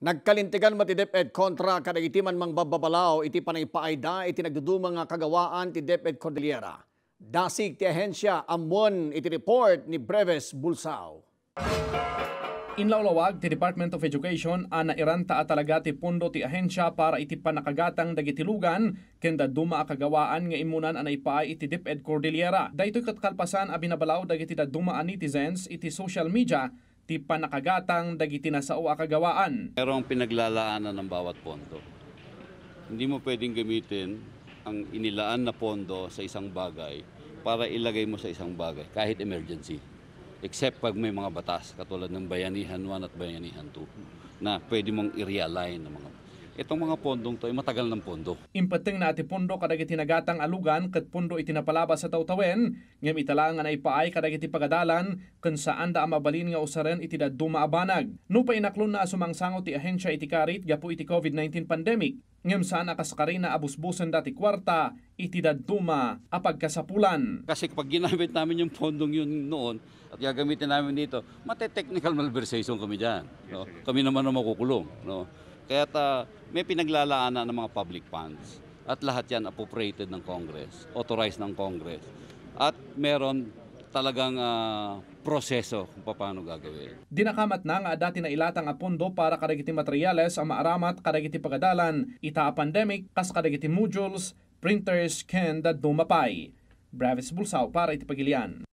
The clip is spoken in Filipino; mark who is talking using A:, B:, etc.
A: Nagkalintigan mati kontra kadagitiman mang bababalaw iti panaypaayda iti nagdudumang nga kagawaan ti DepEd Cordillera. Dasig ti ahensya amon iti report ni Breves Bulsao. Inlaulawag ti Department of Education ana nairanta at talaga ti pundo ti ahensya para iti panakagatang dagitilugan kenda duma a kagawaan nga imunan ana ipaay iti DepEd Cordillera. Daytoy katkalpasan a binabalaw dagiti da duma a netizens iti social media ti panakagatang dagiti na sa akagawaan.
B: Merong pinaglalaanan ng bawat pondo. Hindi mo pwedeng gamitin ang inilaan na pondo sa isang bagay para ilagay mo sa isang bagay, kahit emergency. Except pag may mga batas, katulad ng Bayanihan 1 at Bayanihan 2, na pwede mong i-realign ng mga itong mga pondong to ay matagal ng pondo.
A: Impating na ati pondo kadag itinagatang alugan kat pondo itinapalaba sa tawtawen, ngam italangan ay paay kadag itipagadalan kan saan da amabalin nga usaren itidaduma abanag. No pa inaklon na sumangsangot ti ahensya itikarit gapo iti COVID-19 pandemic, ngam saan akaskari na abusbusan dati kwarta itidaduma apagkasapulan.
B: Kasi kapag ginamit namin yung pondong yun noon at gagamitin namin dito, mate-technical malversation kami dyan. No? Kami naman ang makukulong. No? Kaya uh, may pinaglalaanan ng mga public funds. At lahat yan appropriated ng Congress, authorized ng Congress. At meron talagang uh, proseso kung paano gagawin.
A: Dinakamat na nga dati na ilatang apondo para kadagiti materyales ang maaramat kadagiti pagadalan, ita a pandemic, kas kadagiti modules, printers, ken da dumapay. Bravis Bulsaw para itipagilian.